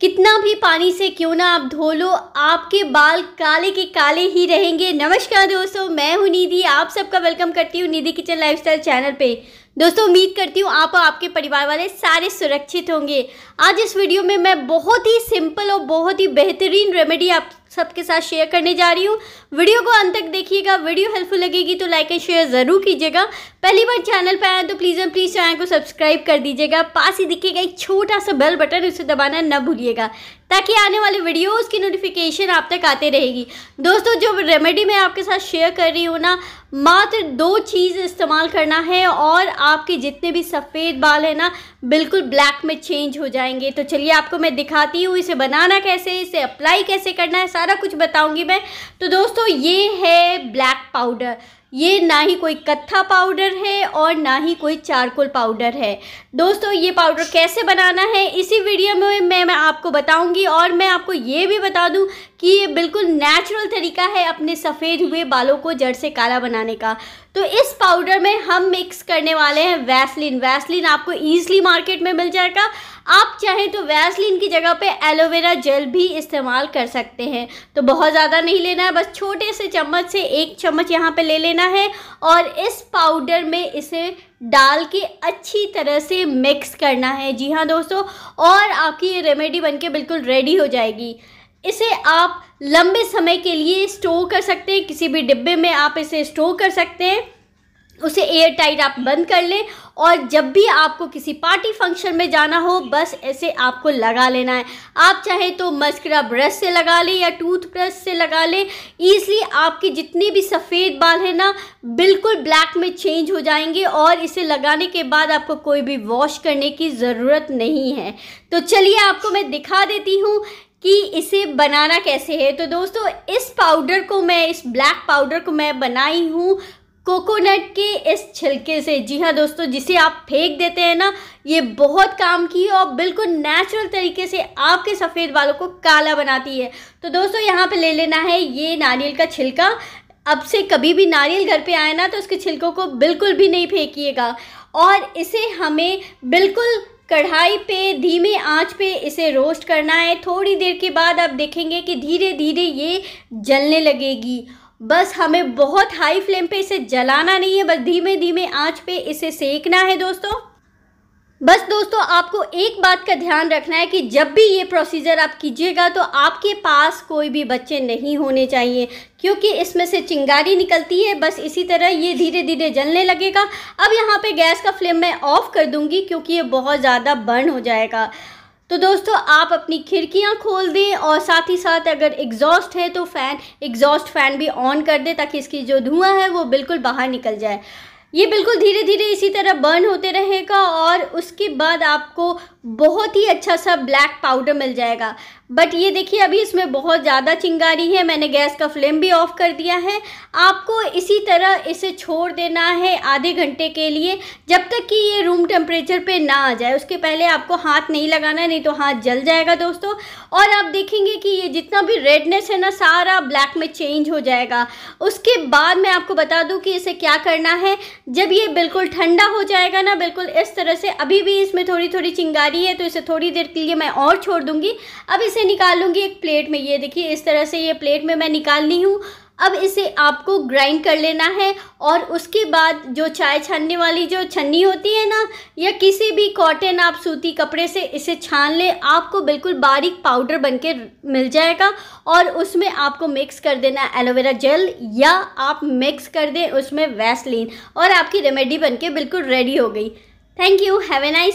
कितना भी पानी से क्यों ना आप धो लो आपके बाल काले के काले ही रहेंगे नमस्कार दोस्तों मैं हूं निधि आप सबका वेलकम करती हूं निधि किचन लाइफस्टाइल चैनल पे दोस्तों उम्मीद करती हूँ आप और आपके परिवार वाले सारे सुरक्षित होंगे आज इस वीडियो में मैं बहुत ही सिंपल और बहुत ही बेहतरीन रेमेडी आप सबके साथ शेयर करने जा रही हूँ वीडियो को अंत तक देखिएगा वीडियो हेल्पफुल लगेगी तो लाइक एंड शेयर ज़रूर कीजिएगा पहली बार चैनल पर आए तो प्लीज़ एंड प्लीज़ चैनल को सब्सक्राइब कर दीजिएगा पास ही दिखेगा एक छोटा सा बेल बटन उसे दबाना ना भूलिएगा ताकि आने वाले वीडियोस की नोटिफिकेशन आप तक आते रहेगी दोस्तों जो रेमेडी मैं आपके साथ शेयर कर रही हूँ ना मात्र दो चीज़ इस्तेमाल करना है और आपके जितने भी सफ़ेद बाल हैं ना बिल्कुल ब्लैक में चेंज हो जाएंगे तो चलिए आपको मैं दिखाती हूँ इसे बनाना कैसे इसे अप्लाई कैसे करना है सारा कुछ बताऊँगी मैं तो दोस्तों ये है ब्लैक पाउडर ये ना ही कोई कत्था पाउडर है और ना ही कोई चारकोल पाउडर है दोस्तों ये पाउडर कैसे बनाना है इसी वीडियो में मैं मैं आपको बताऊंगी और मैं आपको ये भी बता दूं कि ये बिल्कुल नेचुरल तरीका है अपने सफ़ेद हुए बालों को जड़ से काला बनाने का तो इस पाउडर में हम मिक्स करने वाले हैं वैसलिन वैसलिन आपको ईजली मार्केट में मिल जाएगा आप चाहें तो वैसलिन की जगह पे एलोवेरा जेल भी इस्तेमाल कर सकते हैं तो बहुत ज़्यादा नहीं लेना है बस छोटे से चम्मच से एक चम्मच यहाँ पे ले लेना है और इस पाउडर में इसे डाल के अच्छी तरह से मिक्स करना है जी हाँ दोस्तों और आपकी ये रेमेडी बन बिल्कुल रेडी हो जाएगी इसे आप लंबे समय के लिए स्टोर कर सकते हैं किसी भी डिब्बे में आप इसे स्टोर कर सकते हैं उसे एयर टाइट आप बंद कर लें और जब भी आपको किसी पार्टी फंक्शन में जाना हो बस ऐसे आपको लगा लेना है आप चाहे तो मस्करा ब्रश से लगा लें या टूथब्रश से लगा लें ईज़ली आपके जितने भी सफ़ेद बाल हैं ना बिल्कुल ब्लैक में चेंज हो जाएंगे और इसे लगाने के बाद आपको कोई भी वॉश करने की ज़रूरत नहीं है तो चलिए आपको मैं दिखा देती हूँ कि इसे बनाना कैसे है तो दोस्तों इस पाउडर को मैं इस ब्लैक पाउडर को मैं बनाई हूँ कोकोनट के इस छिलके से जी हाँ दोस्तों जिसे आप फेंक देते हैं ना ये बहुत काम की है और बिल्कुल नेचुरल तरीके से आपके सफ़ेद बालों को काला बनाती है तो दोस्तों यहाँ पे ले लेना है ये नारियल का छिलका अब से कभी भी नारियल घर पे आए ना तो उसके छिलकों को बिल्कुल भी नहीं फेंकीेगा और इसे हमें बिल्कुल कढ़ाई पे धीमे आंच पे इसे रोस्ट करना है थोड़ी देर के बाद आप देखेंगे कि धीरे धीरे ये जलने लगेगी बस हमें बहुत हाई फ्लेम पे इसे जलाना नहीं है बस धीमे धीमे आंच पे इसे सेकना है दोस्तों बस दोस्तों आपको एक बात का ध्यान रखना है कि जब भी ये प्रोसीजर आप कीजिएगा तो आपके पास कोई भी बच्चे नहीं होने चाहिए क्योंकि इसमें से चिंगारी निकलती है बस इसी तरह ये धीरे धीरे जलने लगेगा अब यहाँ पे गैस का फ्लेम मैं ऑफ़ कर दूंगी क्योंकि ये बहुत ज़्यादा बर्न हो जाएगा तो दोस्तों आप अपनी खिड़कियाँ खोल दें और साथ ही साथ अगर एग्जॉस्ट है तो फ़ैन एग्जॉस्ट फ़ैन भी ऑन कर दें ताकि इसकी जो धुआँ है वो बिल्कुल बाहर निकल जाए ये बिल्कुल धीरे धीरे इसी तरह बर्न होते रहेगा और उसके बाद आपको बहुत ही अच्छा सा ब्लैक पाउडर मिल जाएगा बट ये देखिए अभी इसमें बहुत ज़्यादा चिंगारी है मैंने गैस का फ्लेम भी ऑफ कर दिया है आपको इसी तरह इसे छोड़ देना है आधे घंटे के लिए जब तक कि ये रूम टेम्परेचर पे ना आ जाए उसके पहले आपको हाथ नहीं लगाना नहीं तो हाथ जल जाएगा दोस्तों और आप देखेंगे कि ये जितना भी रेडनेस है ना सारा ब्लैक में चेंज हो जाएगा उसके बाद मैं आपको बता दूँ कि इसे क्या करना है जब ये बिल्कुल ठंडा हो जाएगा ना बिल्कुल इस तरह से अभी भी इसमें थोड़ी थोड़ी चिंगारी है तो इसे थोड़ी देर के लिए मैं और छोड़ दूँगी अब इसे से निकालूंगी एक प्लेट में ये देखिए इस तरह से ये प्लेट में मैं निकाल ली हूँ अब इसे आपको ग्राइंड कर लेना है और उसके बाद जो चाय छानने वाली जो छन्नी होती है ना या किसी भी कॉटन आप सूती कपड़े से इसे छान लें आपको बिल्कुल बारीक पाउडर बन के मिल जाएगा और उसमें आपको मिक्स कर देना एलोवेरा जेल या आप मिक्स कर दें उसमें वैसलीन और आपकी रेमेडी बन के बिल्कुल रेडी हो गई thank you have a nice